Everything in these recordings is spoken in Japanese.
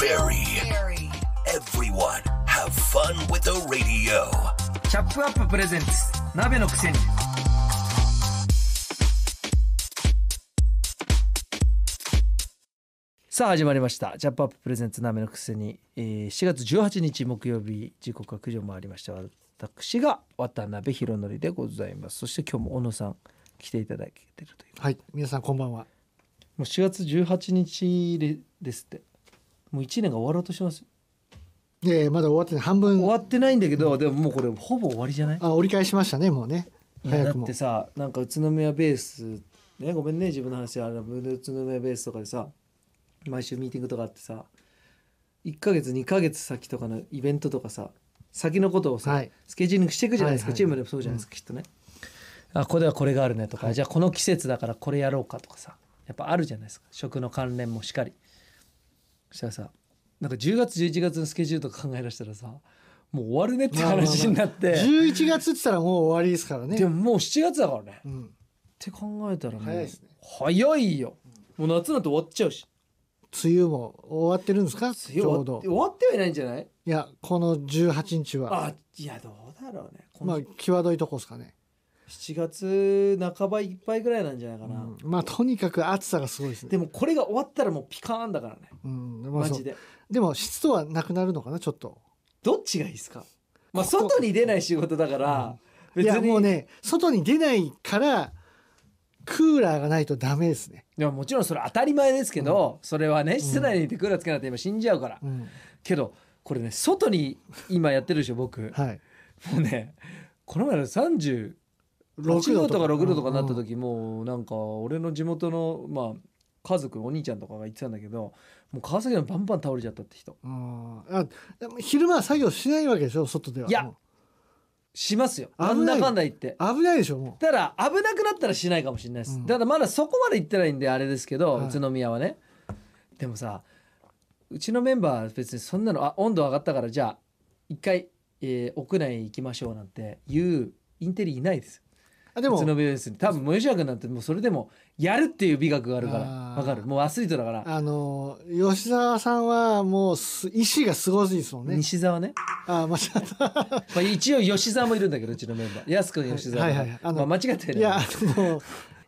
Berry. Everyone have fun with the radio. チャップアッププレゼンツ鍋のくせにさあ始まりました「チャップアッププレゼンツ鍋のくせに」えー、7月18日木曜日時刻は9時を回りました私が渡辺宏典でございますそして今日も小野さん来ていただけてるというはい皆さんこんばんはもう4月18日でですってもう1年が終わろうとしますいまだ終わってない半分終わってないんだけど、うん、でももうこれほぼ終わりじゃないあ折り返しましたねもうね早くもだってさなんか宇都宮ベースねごめんね自分の話あの宇都宮ベースとかでさ毎週ミーティングとかあってさ1か月2か月先とかのイベントとかさ先のことをさ、はい、スケジューリングしていくじゃないですか、はいはい、チームでもそうじゃないですか、うん、きっとねあここではこれがあるねとか、はい、じゃあこの季節だからこれやろうかとかさやっぱあるじゃないですか食の関連もしかりしたらさなんか10月11月のスケジュールとか考え出したらさもう終わるねって話になって、まあまあまあ、11月って言ったらもう終わりですからねでももう7月だからね、うん、って考えたらもう早いですね早いよ、もう夏なんて終わっちゃうし梅雨も終わってるんですかちょうど終わってはいないんじゃないいやこの18日はあいやどうだろうねまあ際どいとこですかね7月半ばいっぱいぐらいなんじゃないかな、うん、まあとにかく暑さがすごいですねでもこれが終わったらもうピカーンだからね、うんまあ、マジででも湿度はなくなるのかなちょっとどっちがいいですかまあ外に出ない仕事だから、うん、いやもうね外に出ないからクーラーがないとダメですねいやもちろんそれ当たり前ですけど、それはね室内にいてクーラーつけないと今死んじゃうから、けどこれね外に今やってるでしょ僕はいもうねこの前の3 8度とか6度とかなった時もなんか俺の地元のまあ家族お兄ちゃんとかが言ってたんだけどもう川崎のバンバン倒れちゃったって人あでも昼間は作業しないわけでしょ外ではいやしますよあんなかんだ言って危ないでしょもうただ危なくなったらしないかもしれないです、うん、ただまだそこまで行ってないんであれですけど、はい、宇都宮はねでもさうちのメンバーは別にそんなのあ温度上がったからじゃあ一回、えー、屋内行きましょうなんていうインテリいないですあでも宇都宮です多分もう吉君なんてもうそれでもやるっていう美学があるからわかるもうアスリートだからあの吉沢さんはもう意志がすごいですもんね西沢ねあ間違ったまあ一応吉沢もいるんだけどうちのメンバー安くん吉沢、はいはいはいあのまあ、間違ってないいやあの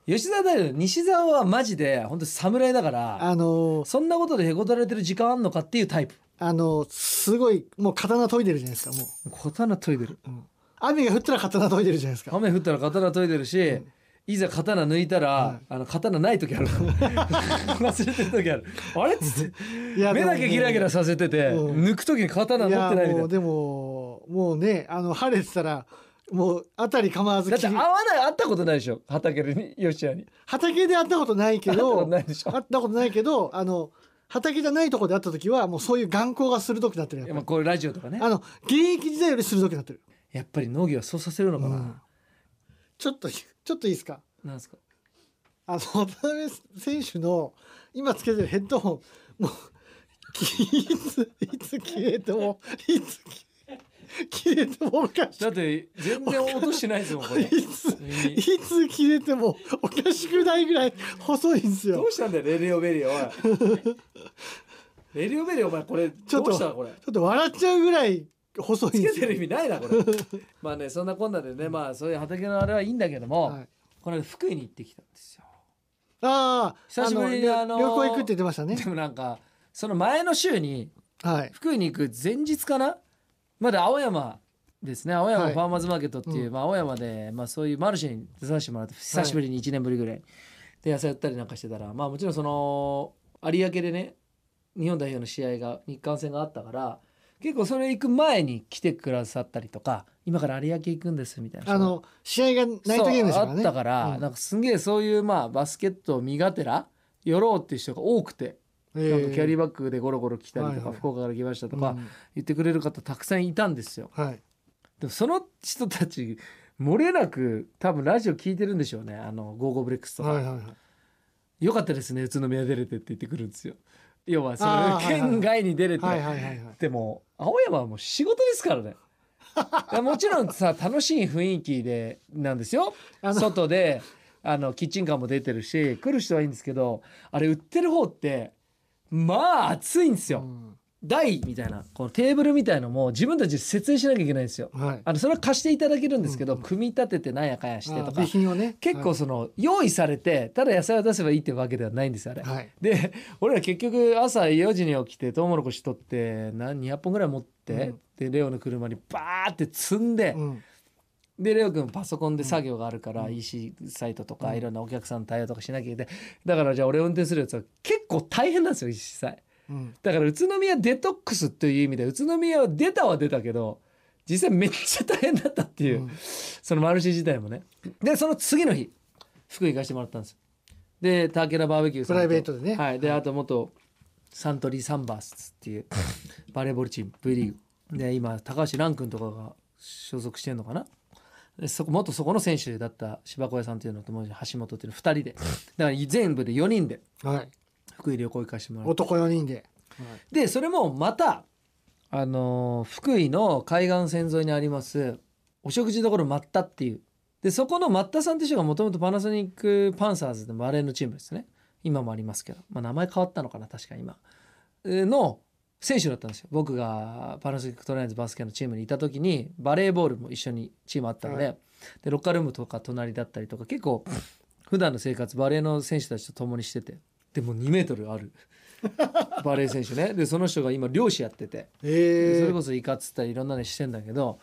吉沢だよ西沢はマジで本当侍だから、あのそんなことでへこたれてる時間あんのかっていうタイプあのすごいもう刀研いでるじゃないですかもう刀研いでる、うん、雨が降ったら刀研いでるじゃないですか雨降ったら刀研いでるし、うんいざ刀抜いたら、はい、あの刀ない時ある 忘れてる時あるあれっつって目だけギラギラさせてて、うん、抜く時に刀持ってないみたいなでももうねあの晴れてたらもう辺り構わずだって会わない会ったことないでしょ畑でに吉谷に畑で会ったことないけど会ったことないけどあの畑じゃないとこで会った時はもうそういう眼光が鋭くなってるやっぱこれラジオとかねあの現役時代より鋭くなってるやっぱり農業はそうさせるのかな、うん、ちょっとちょっといいですかなんですかあの渡辺選手の今つけてるヘッドホンもういついつ消えてもいつ消え切れてもおかしくだって全然落としてないですもんこれ いついつ切れてもおかしくないぐらい細いんですよどうしたんだよレリオベリオ レリオベリオお前これちょっとちょっと笑っちゃうぐらい細いつけてる意味ないなこれ まあねそんなこんなでね、まあそういう畑のあれはいいんだけども、はいこの間福井に行ってきたんですよああ久しぶりにあの旅行行くって言ってましたねでもなんかその前の週にはい福井に行く前日かなまだ青山ですね青山ファーマーズマーケットっていう、うんまあ、青山で、まあ、そういうマルシェに出させてもらって久しぶりに1年ぶりぐらいで野菜やったりなんかしてたら、まあもちろんその有明でね日本代表の試合が日韓戦があったから結構それ行く前に来てくださったりとか今から有明行くんですみたいなあの試合がナイトゲームですからねあったから、うん、なんかすげえそういうまあバスケットを身がてら寄ろうっていう人が多くて。えー、キャリーバッグでゴロゴロ来たりとか、はいはい、福岡から来ましたとか言ってくれる方たくさんいたんですよ。はい、でもその人たち漏れなく多分ラジオ聞いてるんでしょうねあのゴーゴーブレックスとか、はいはいはい、よかったですね宇都宮出れてって言ってくるんですよ要はその県外に出れて、でも青山はもう仕事ですからね もちろんさ楽しい雰囲気でなんですよ外であのキッチンカーも出てるし来る人はいいんですけどあれ売ってる方ってまあ暑いんですよ、うん、台みたいなこのテーブルみたいのも自分たちで設営しなきゃいけないんですよ。はい、あのそれは貸していただけるんですけど、うんうん、組み立ててなんやかんやしてとか、ね、結構その、はい、用意されてただ野菜を出せばいいってわけではないんですあれ。はい、で俺ら結局朝4時に起きてトウモロコシ取って何200本ぐらい持って、うん、でレオの車にバーって積んで。うんでレオ君パソコンで作業があるから EC サイトとかいろんなお客さんの対応とかしなきゃいけないだからじゃあ俺運転するやつは結構大変なんですよ実際だから宇都宮デトックスという意味で宇都宮は出たは出たけど実際めっちゃ大変だったっていう、うん、そのマルシー自体もねでその次の日福井行かしてもらったんですでターケラバーベキュープライベートでねはいであと元サントリーサンバースっていう バレーボールチーム V リーグで今高橋蘭君とかが所属してんのかなそこ元そこの選手だった芝小屋さんっていうのと橋本っていうの2人でだから全部で4人で、はい、福井旅行行かしてもらって男4人で、でそれもまたあのー福井の海岸線沿いにありますお食事処マッタっていうでそこのマッタさんって人がもともとパナソニックパンサーズでバレーのチームですね今もありますけど、まあ、名前変わったのかな確か今えの選手だったんですよ僕がパナソニックトライアンズバスケのチームにいた時にバレーボールも一緒にチームあったので,、でロッカールームとか隣だったりとか結構普段の生活バレーの選手たちと共にしててでも2メートルある バレー選手ねでその人が今漁師やってて、えー、それこそイカっつったりいろんなねしてんだけど、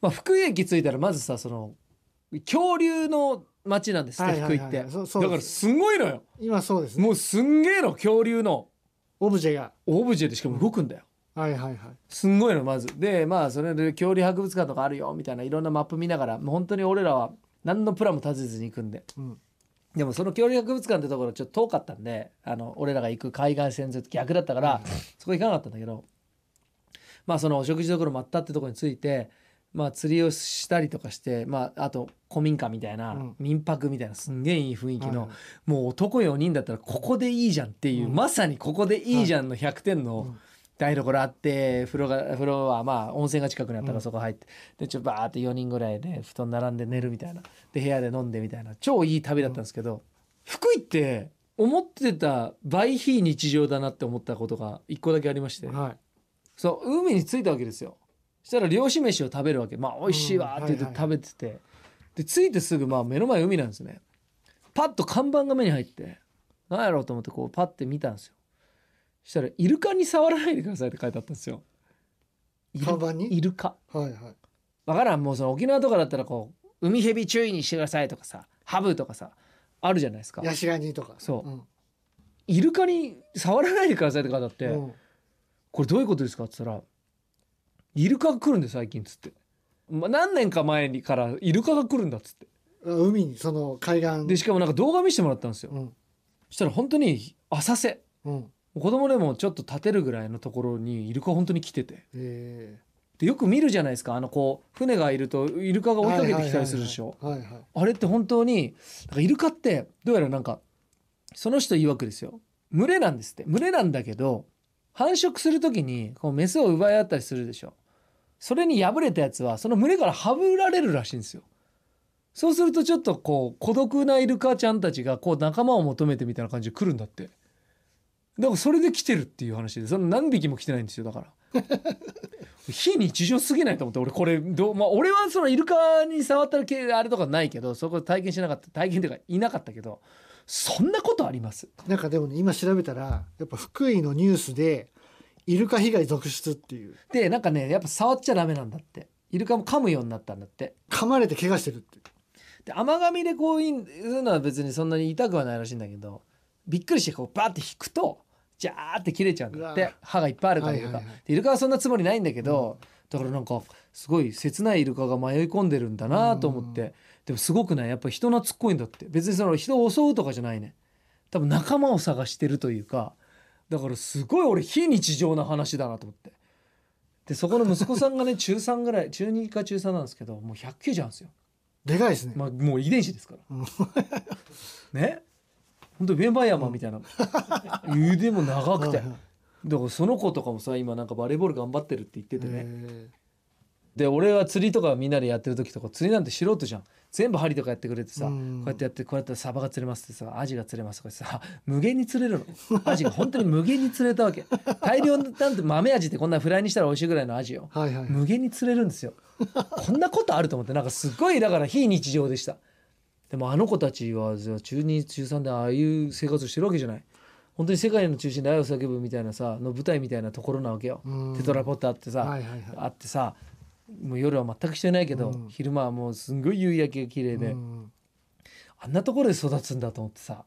まあ、福井駅着いたらまずさその恐竜の町なんですって、はいはいはい、福井ってだからすごいのよ今そうです、ね、もうすんげえの恐竜のオブジェがオブジェでしかも動くんだよ、はいはいはい、すんごいのまずでまあそれで恐竜博物館とかあるよみたいないろんなマップ見ながらもう本当に俺らは何のプランも立てずに行くんで、うん、でもその恐竜博物館ってところちょっと遠かったんであの俺らが行く海岸線ずっと逆だったからそこ行かなかったんだけどまあそのお食事処ろあったってとこについてまあ釣りをしたりとかしてまああと古民家みたいな、うん、民泊みたいなすんげえいい雰囲気の、はい、もう男4人だったらここでいいじゃんっていう、うん、まさにここでいいじゃんの100点の。うん台所あって風呂が風呂はまあ温泉が近くにあったからそこ入って、でちょバーって4人ぐらいで布団並んで寝るみたいなで部屋で飲んでみたいな超いい旅だったんですけど、福井って思ってた倍非日常だなって思ったことが1個だけありまして、はいそう海に着いたわけですよそしたら漁師飯を食べるわけまあ美味しいわって言って食べてて、で着いてすぐまあ目の前海なんですねパッと看板が目に入って何やろうと思ってこうパッて見たんですよしたら「イルカに触らないでください」って書いてあったんですよ。カバンにイルカ。はいはい。わからんもうその沖縄とかだったらこう「海蛇注意にしてください」とかさ「ハブ」とかさあるじゃないですか。ヤシガニとか。そう、うん、イルカに触らないでくださいって書いてあって、うん、これどういうことですか?」っつったら「イルカが来るんです最近」っつって。まあ、何年か前にからイルカが来るんだっつって海にその海岸でしかもなんか動画見せてもらったんですよ、うん、そしたら本当に浅瀬、うん、子供でもちょっと立てるぐらいのところにイルカ本当に来てて、でよく見るじゃないですかあのこう船がいるとイルカが追いかけてきたりするでしょあれって本当になんかイルカってどうやらなんかその人曰くですよ群れなんですって群れなんだけど繁殖する時にこうメスを奪い合ったりするでしょそれに敗れたやつはその群れからはぶられるらしいんですよそうするとちょっとこう孤独なイルカちゃんたちがこう仲間を求めてみたいな感じで来るんだって。だからそれで来てるっていう話でその何匹も来てないんですよだから 非日常すぎないと思って俺これどう、まあ、俺はそのイルカに触ったらあれとかないけどそこ体験しなかった体験というかいなかったけどそんなことありますなんかでもね今調べたらやっぱ福井のニュースでイルカ被害続出っていうでなんかねやっぱ触っちゃダメなんだってイルカも噛むようになったんだって噛まれて怪我してるってで甘噛みでこういうのは別にそんなに痛くはないらしいんだけどびっくりしてこうバーって引くとジャーって切れちゃうんだって歯がいっぱいあるからイルカ、はいはいはい、イルカはそんなつもりないんだけど、うん、だからなんかすごい切ないイルカが迷い込んでるんだなと思って、うん、でもすごくねやっぱ人懐っこいんだって別にその人を襲うとかじゃないね多分仲間を探してるというかだからすごい俺非日常な話だなと思ってでそこの息子さんがね 中3ぐらい中2か中3なんですけどもう1 0 0あんですよでかいですね、まあ、もう遺伝子ですから ね本当上馬山みたいな腕 も長くて、だからその子とかもさ今なんかバレーボール頑張ってるって言っててねで俺は釣りとかみんなでやってる時とか釣りなんて素人じゃん全部針とかやってくれてさ、うん、こうやってやってこうやってサバが釣れますってさアジが釣れますとかさ無限に釣れるのアジが本当に無限に釣れたわけ 大量なんて豆アジってこんなフライにしたら美味しいぐらいのアジよ、はいはい、無限に釣れるんですよこんなことあると思ってなんかすっごいだから非日常でしたでもあの子たちは中2中3でああいう生活をしてるわけじゃない本当に世界の中心で愛を叫ぶみたいなさの舞台みたいなところなわけよテトラポットあってさ、はいはいはい、あってさもう夜は全くしてないけど、昼間はもうすんごい夕焼けが綺麗で、あんなところで育つんだと思ってさ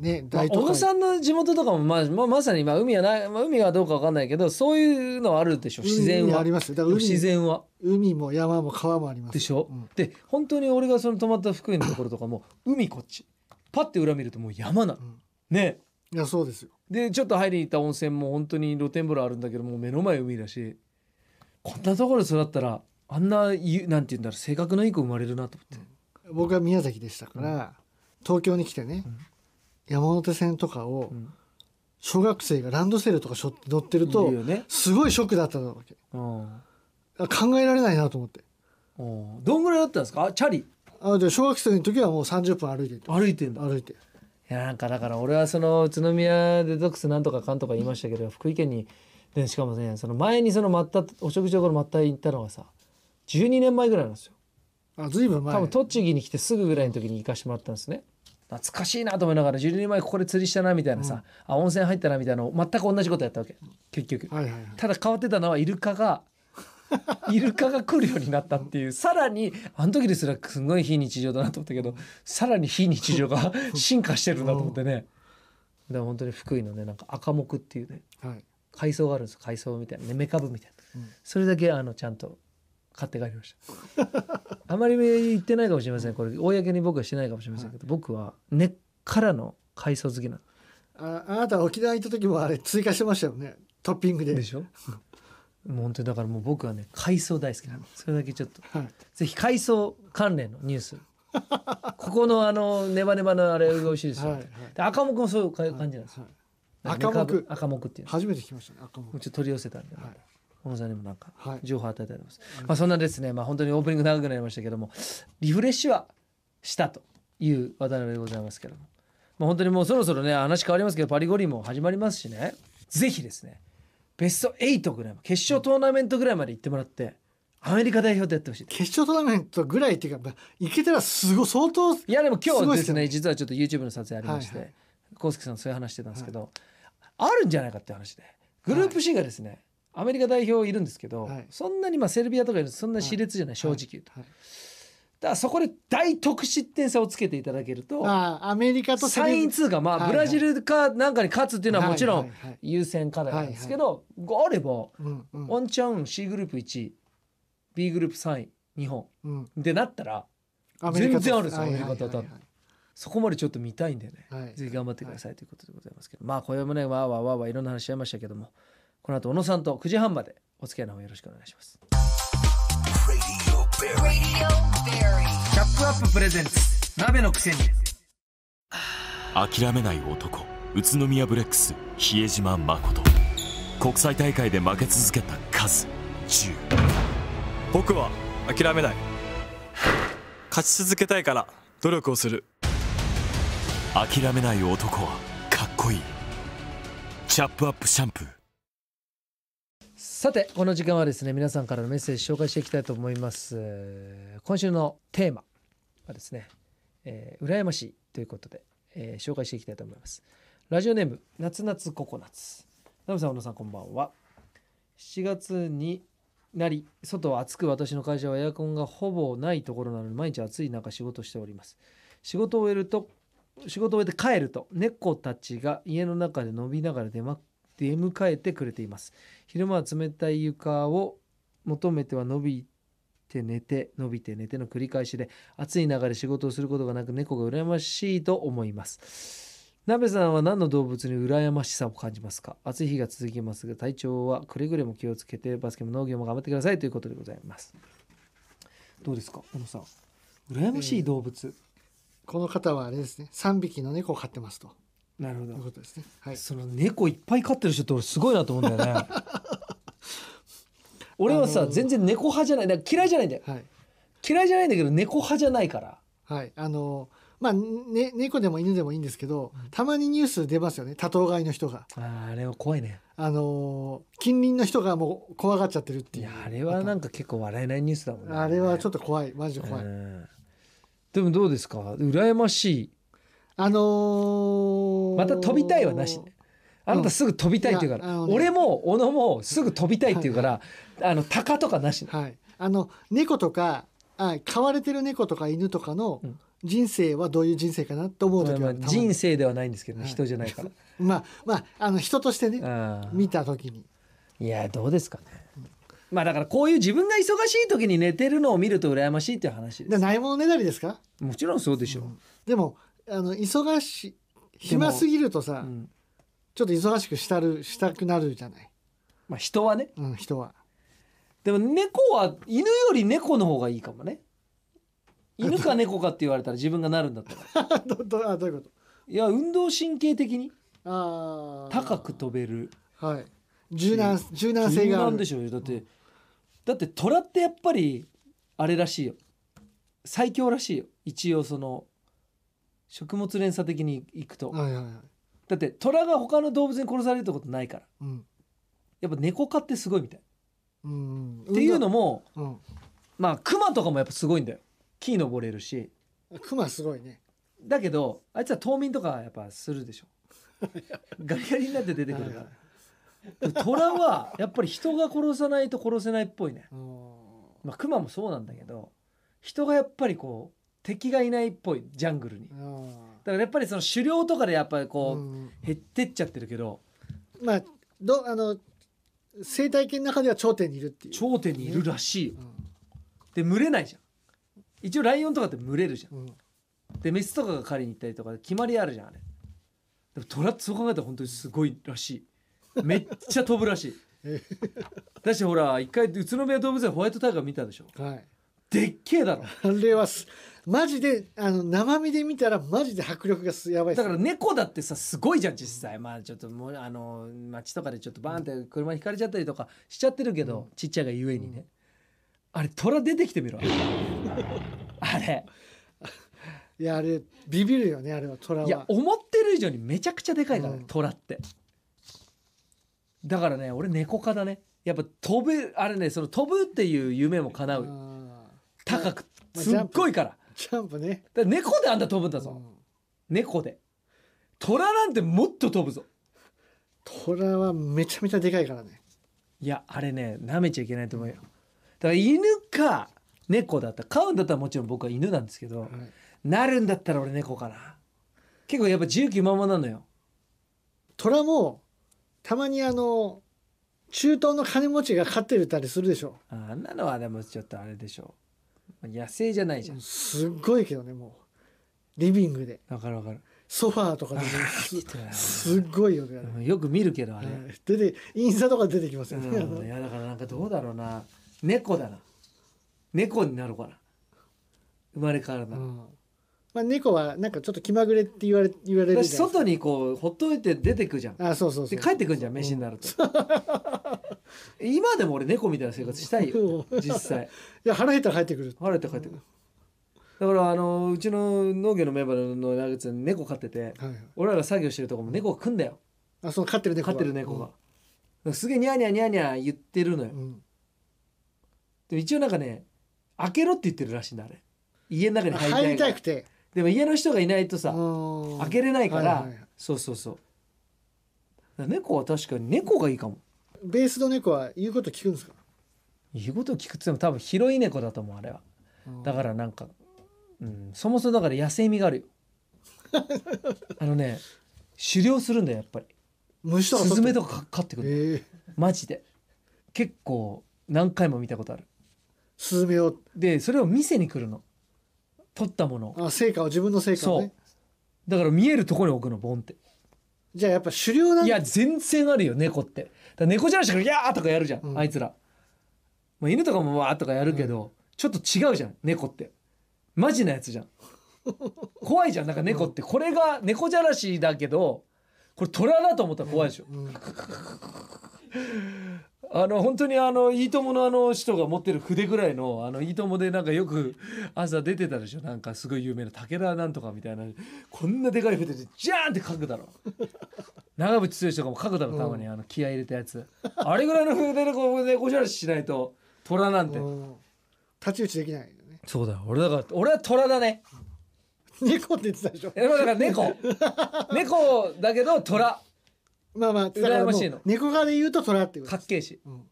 ね、大都会、まあ、さんの地元とかも、まあ、まさに、まあ、海はない、まあ、海はどうかわかんないけど、そういうのはあるでしょ自然は。ありますだから自然は。海も山も川もあります。でしょ、うん、で、本当に俺がその泊まった福井のところとかも、海こっち。パッて裏見るともう山なうん、ね。いや、そうですよ。で、ちょっと入りに行った温泉も本当に露天風呂あるんだけど、もう目の前海だし、こんなところで育ったら、あんな、なんて言うんだろう、性格のいい子生まれるなと思って。うん、僕は宮崎でしたから、東京に来てね、山手線とかを、小学生がランドセルとかしょ乗ってると、すごいショックだったわけ、うん、考えられないなと思って、うん、どんぐらいだったんですかチャリあじゃ小学生の時はもう30分歩いて歩いてんだ歩いていやなんかだから俺はその宇都宮デトックスなんとかかんとか言いましたけど福井県にでしかもねその前にそのまったお食事所のまった行ったのがさ12年前ぐらいなんですよあ随分前多分栃木に来てすぐぐらいの時に行かしてもらったんですね懐かしいなと思いながら12年前ここで釣りしたなみたいなさ、うん、あ温泉入ったなみたいなの全く同じことやったわけ結局、はいはいはい、ただ変わってたのはイルカが イルカが来るようになったっていうさらにあの時ですらすごい非日常だなと思ったけどさらに非日常が 進化してるんだと思ってねだから本当に福井のねなんか赤木っていうね、はい、海藻があるんです海藻みたいなねメカブみたいな、うん、それだけあのちゃんと買って帰りました あまり言ってないかもしれませんこれ公に僕はしてないかもしれませんけど、はい、僕は根っからの海藻好きなのああなた沖縄行った時もあれ追加してましたよねトッピングででしょ もう本当にだからもう僕はね海藻大好きなのそれだけちょっと、はい、ぜひ海藻関連のニュースここのあのネバネバのあれ美味しいですよ、はいはい、赤目もそういう感じなんですよ、はいはい、赤目赤目っていう初めて聞きましたね赤目ちょっと取り寄せたんで、はい小野さんにもなんか情報を与えてあります、はい、まあ、そんなですね、まあ、本当にオープニング長くなりましたけども リフレッシュはしたという渡辺でございますけども、まあ、本当にもうそろそろね話変わりますけどパリ五輪も始まりますしねぜひですねベスト8ぐらい決勝トーナメントぐらいまで行ってもらって。アメリカ代表でやってほしい決勝トーナメントぐらいっていうかいけたらすごい相当いやでも今日ですね、実はちょっと YouTube の撮影ありまして浩介、はいさんそういう話してたんですけど、はい、あるんじゃないかって話でグループ C がですね、アメリカ代表いるんですけど、はいそんなにまあセルビアとかよりそんな熾烈じゃない、正直言うと。はいだからそこで大得失点差をつけていただけると、ああアメリカとサイン通過、まあ、はいはいブラジルかなんかに勝つっていうのはもちろん優先課題なんですけど、ゴーレボうんうんオンチャン C グループ1位 B グループ3位日本うんでなったら全然あるんですアメリカとてそこまでちょっと見たいんでね、はいぜひ頑張ってくださいということでございますけど、まあ小宵もねわーわーわーわーいろんな話し合いましたけどもこの後小野さんと9時半までお付き合いの方よろしくお願いします。キャップアッププレゼンツ鍋のくせに諦めない男宇都宮ブレックス比江島誠国際大会で負け続けた数10僕は諦めない勝ち続けたいから努力をする諦めない男はかっこいいチャップアップシャンプーさてこの時間はですね皆さんからのメッセージ紹介していきたいと思います今週のテーマはですね、えー、羨ましいということで、えー、紹介していきたいと思いますラジオネーム夏夏ココナツナムさん小野さんこんばんは7月になり外は暑く私の会社はエアコンがほぼないところなので毎日暑い中仕事しております仕事を終えると仕事を終えて帰ると猫たちが家の中で伸びながら出ま出迎えてくれています昼間は冷たい床を求めては伸びて寝て伸びて寝ての繰り返しで暑い中で仕事をすることがなく猫が羨ましいと思います鍋さんは何の動物に羨ましさを感じますか暑い日が続きますが体調はくれぐれも気をつけてバスケも農業も頑張ってくださいということでございますどうですか小野さん羨ましい動物、えー、この方はあれですね3匹の猫を飼ってますとなるほど。いうことですね。はい。その猫いっぱい飼ってる人ってすごいなと思うんだよね。俺はさ、あのー、全然猫派じゃない。だ嫌いじゃないんだよ、はい。嫌いじゃないんだけど、猫派じゃないから。はい。あのー、まあ、ね、猫でも犬でもいいんですけど、たまにニュース出ますよね。多頭飼いの人が。ああれは怖いね。あの近隣の人がもう怖がっちゃってるっていう。いや、あれはなんか結構笑えないニュースだもんね。あれはちょっと怖い。マジで怖い。でもどうですか羨ましい。あのー、また飛びたいはなし、あなたすぐ飛びたいって言うから、うんね、俺も小野もすぐ飛びたいって言うから、はいはい、あの鷹とかなし、ね、はい、あの猫とかあ飼われてる猫とか犬とかの人生はどういう人生かなと思う時は、人生ではないんですけど、ね、はい、人じゃないから まあまああの人としてね見た時にいやどうですかね、まあだからこういう自分が忙しい時に寝てるのを見ると羨ましいっていう話です。ないものねだりですかもちろんそうでしょう、うん、でもあの忙し暇すぎるとさ、うんちょっと忙しくしたるしたくなるじゃない、まあ、人はねうん、人は。でも猫は犬より猫の方がいいかもね犬か猫かって言われたら自分がなるんだったら どどあどういうこいや運動神経的にあ高く飛べるはい、柔軟柔軟性があなでしょうよだってだって虎ってやっぱりあれらしいよ最強らしいよ一応その食物連鎖的にいくと、はいはいはい、だって虎が他の動物に殺されるってことないから、うん、やっぱ猫科ってすごいみたい、うんっていうのも、うん、まあ熊とかもやっぱすごいんだよ木登れるし熊すごいねだけどあいつは冬眠とかやっぱするでしょ ガリガリになって出てくるから。虎はやっぱり人が殺さないと殺せないっぽいね。まあ、熊もそうなんだけど人がやっぱりこう敵がいないっぽいジャングルにだからやっぱりその狩猟とかでやっぱりこう、うん、減ってっちゃってるけどまあどあの生態系の中では頂点にいるっていう、頂点にいるらしいよ、うん、で群れないじゃん一応ライオンとかって群れるじゃん、うん、でメスとかが狩りに行ったりとか決まりあるじゃんあれでもトラそう考えたら本当にすごいらしい めっちゃ飛ぶらしいだしほら一回宇都宮動物園ホワイトタイガー見たでしょ、はい、でっけえだろあれはマジであの生身で見たらマジで迫力がすやばいだから猫だってさすごいじゃん実際まあちょっともうあの街とかでちょっとバーンって車ひかれちゃったりとかしちゃってるけど、うん、ちっちゃいがゆえにね、うん、あれ虎出てきてみろ あれいやあれビビるよねあれは虎はいや思ってる以上にめちゃくちゃでかいから、うん、虎ってだからね俺猫科だねやっぱ飛ぶあれねその飛ぶっていう夢も叶う高くすっごいからキャンプねだ猫であんた飛ぶんだぞ、猫で虎なんてもっと飛ぶぞ虎はめちゃめちゃでかいからねいやあれね舐めちゃいけないと思うよだから犬か猫だった飼うんだったらもちろん僕は犬なんですけど、はいなるんだったら俺猫かな結構やっぱ自由気ままなのよ虎もたまにあの中東の金持ちが飼ってるたりするでしょあんなのはでもちょっとあれでしょ野生じゃないじゃんすっごいけどねもうリビングでわかるわかるソファーとかで、ね、すっごいよね、うん、よく見るけどあれ、出てインスタとか出てきますよね、うん、いやだからなんかどうだろうな猫だな猫になるから生まれ変わるな、うん、まあ、猫はなんかちょっと気まぐれって言われ言われる外にこうほっといて出てくじゃんあそうそうで帰ってくんじゃん飯になると、今でも俺猫みたいな生活したいよ 実際いや腹減ったら入ってくる腹減ったら帰ってくる、だからあのうちの農業のメンバーのやつ猫飼ってて、はいはい俺らが作業してるとこも猫が来んだよあそう飼ってる猫飼ってる猫が、すげえニャーニャーニャーニャー言ってるのよ、うんでも一応なんかね開けろって言ってるらしいんだあれ家の中に入りたい入りたくてでも家の人がいないとさ開けれないから、そうそうそう猫は確かに猫がいいかもベースの猫は言うこと聞くんですか言うこと聞くっても多分広い猫だと思うあれはだからなんか、うん、そもそもだから野生味があるよ あのね狩猟するんだよやっぱり虫とかスズメとか飼ってくる、えー、マジで結構何回も見たことあるスズメをでそれを見せに来るの取ったものあ成果を自分の成果をねだから見えるところに置くのボンってじゃあやっぱ狩猟なんいや全然あるよ猫って猫じゃらしがやー!」とかやるじゃん、うん、あいつら、まあ、犬とかも「わー!」とかやるけど、うん、ちょっと違うじゃん猫ってマジなやつじゃん 怖いじゃんなんか猫って、これが猫じゃらしだけどこれ虎だと思ったら怖いでしょ、うんうん、あの本当にあのいいとものあの人が持ってる筆ぐらいのあのいいともでなんかよく朝出てたでしょなんかすごい有名な武田なんとかみたいなこんなでかい筆でジャーンって書くだろ長渕剛とかも角田のたまにあの気合入れたやつ、あれぐらいの筆でこうでごしゃらししないと虎なんて、太刀打ちできないよねそうだよ俺だから俺は虎だね猫って言ってたでしょえだから猫 猫だけど虎まあまあ羨ましいの猫側で言うと虎っていうかっけえし、うん、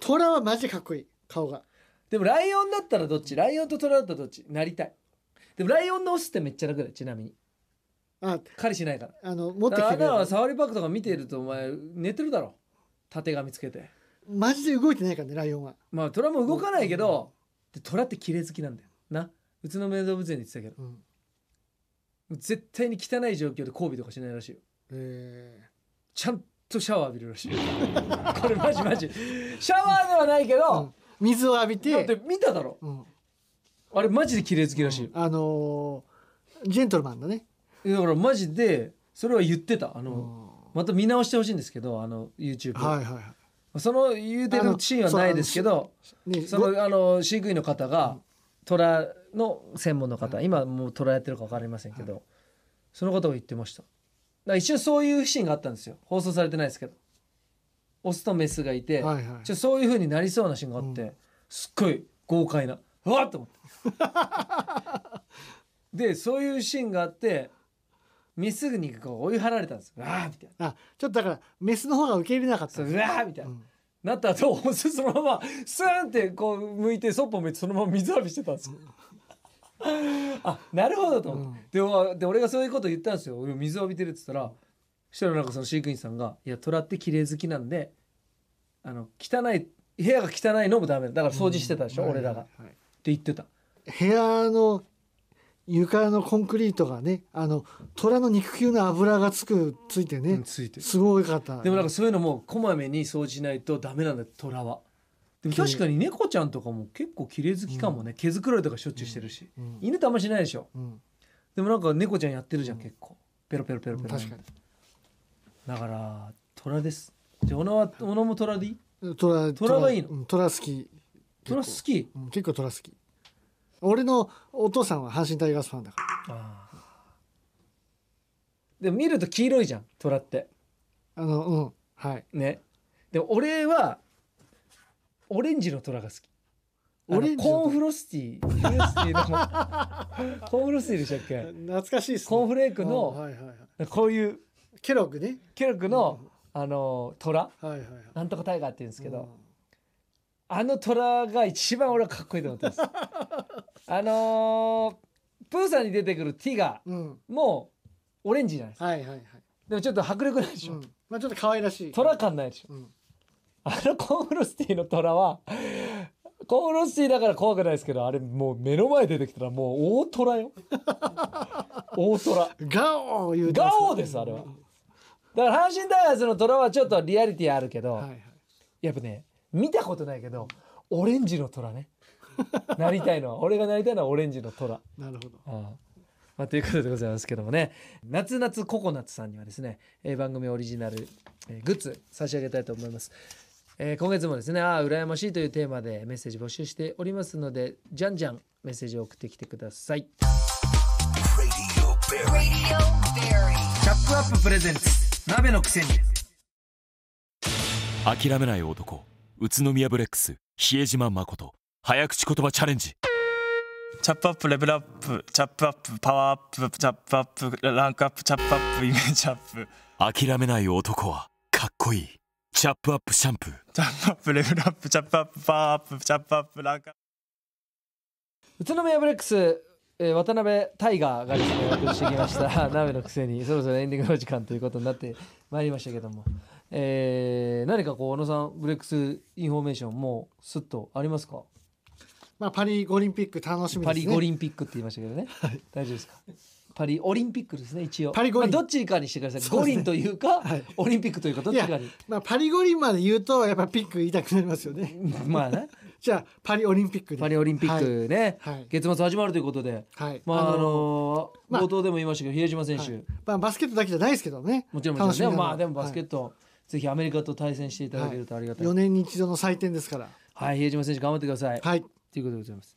虎はマジかっこいい顔がでもライオンだったらどっちライオンと虎だったらどっちなりたいでもライオンのオスってめっちゃ楽だよちなみにあ狩りしないからあの持ってきてあくれなたはるサワリパックとか見てるとお前寝てるだろたてがみつけてマジで動いてないからねライオンはまあ虎も動かないけど、でラって綺麗好きなんだよなうちの名動物園で言ってたけどうん絶対に汚い状況で交尾とかしないらしいよえちゃんとシャワー浴びるらしいよ これマジマジシャワーではないけうどん、水を浴びだって見ただろうんあれマジで綺麗好きらしいよ、あのージェントルマンだねだからマジでそれは言ってたあのまた見直してほしいんですけどあの YouTube はいはいその言うてるシーンはないですけどそのあの飼育員の方が虎の専門の方、今もう虎やってるか分かりませんけど、はい、その方が言ってましただ一応そういうシーンがあったんですよ放送されてないですけどオスとメスがいて、はいはい、ちょそういうふうになりそうなシーンがあって、うん、すっごい豪快なうわっと思って でそういうシーンがあってメスにこう追い払われたんですうわーみたいなあちょっとだからメスの方が受け入れなかったうわーみたいな、うんなった後オスそのままスーンってこう向いてそっぽ向いてそのまま水浴びしてたんですよ。あなるほどと思って、でで俺がそういうこと言ったんですよ水水浴びてるって言ったらそしたらなんかその飼育員さんが「いや虎って綺麗好きなんであの汚い部屋が汚いのもダメだだから掃除してたでしょ、うん俺らが」はいはいって言ってた。部屋の床のコンクリートがねあの虎の肉球の油がつくついてね、うんついてすごいかった、でもなんかそういうのもこまめに掃除しないとダメなんだ虎は。でも確かに猫ちゃんとかも結構綺麗好きかもね、毛づくろいとかしょっちゅうしてるし、うん犬とあんましないでしょうんでもなんか猫ちゃんやってるじゃん、うん結構ペロペロペロペロ、確かだから虎ですじゃあ小野は小野も虎でいい虎がはいいの虎好き虎好き結構虎好き俺のお父さんは阪神タイガースファンだからでも見ると黄色いじゃん虎ってあのうんはいねで俺はオレンジの虎が好きオレンジコーンフロスティーフロスティーの コーンフロスティーでしたっけ懐かしいっす、ね、コーンフレークの、はいはいはい、こういうケロッグねケロッグの、うん、あの虎、はいはいはい、なんとかタイガーって言うんですけど、うんあの虎が一番俺はかっこいいと思ってます あのー、プーさんに出てくるティガ、うもうオレンジじゃないですか、はいはいはい、でもちょっと迫力ないでしょ、うん、まあ、ちょっと可愛らしい虎感ないでしょ、うん、あのコンフロスティの虎はコンフロスティだから怖くないですけどあれもう目の前出てきたらもう大虎よ 大虎ガオー言うガオーですあれはだから阪神タイガースの虎はちょっとリアリティあるけど、はいはい、やっぱね見たことないけどオレンジの虎ねなりたいのは俺がなりたいのはオレンジの虎なるほど、うんまあ、ということでございますけどもね夏夏ココナッツさんにはですね、え番組オリジナル、えグッズ差し上げたいと思います、えー、今月もですね「ああ羨ましい」というテーマでメッセージ募集しておりますのでじゃんじゃんメッセージを送ってきてくださいチャップアッププレゼンツ鍋のくせに諦めない男宇都宮ブレックス比江島誠早口言葉チャレンジチャップアップレベルアップチャップアップパワーアップチャップアップランクアップチャップアップイメージアップ諦めない男はかっこいいチャップアップシャンプーチャップアップレベルアップチャップアップパワーアップチャップアップランクアップ宇都宮ブレックス、えー、渡辺タイガーがですね お送りしてきました 鍋のくせにそろそろエンディングの時間ということになってまいりましたけどもえー、何かこう小野さんブレックスインフォメーションもうすっとありますかまあ、パリオリンピック楽しみ、ね、パリオリンピックって言いましたけどね。はい、大丈夫ですか。パリオリンピックですね一応。パリ五輪、まあ、どっちかにしてください。五、輪というか、はい、オリンピックというかどっちかに。まあパリ五輪まで言うとやっぱピック言いたくなりますよね。まあね。じゃあパリオリンピックパリオリンピックね、はい、月末始まるということで、はい、まああのーまあ、冒頭でも言いましたけど、比江島選手、まあバスケットだけじゃないですけどね。もちろんもちろん、ね、まあでもバスケット、ぜひアメリカと対戦していただけるとありがたい、はい、4年に一度の祭典ですからはい比江島選手頑張ってくださいはいということでございます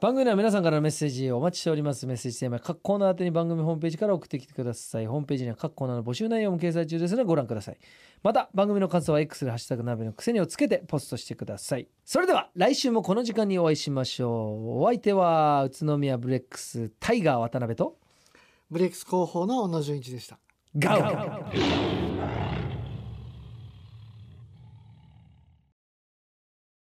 番組では皆さんからのメッセージをお待ちしておりますメッセージテーマ各コーナー宛てに番組ホームページから送ってきてくださいホームページには各コーナーの募集内容も掲載中ですのでご覧くださいまた番組の感想は X で「ハッシュタグ鍋のくせに」をつけてポストしてくださいそれでは来週もこの時間にお会いしましょうお相手は宇都宮ブレックスタイガー渡辺とブレックス広報の小野純一でしたガオ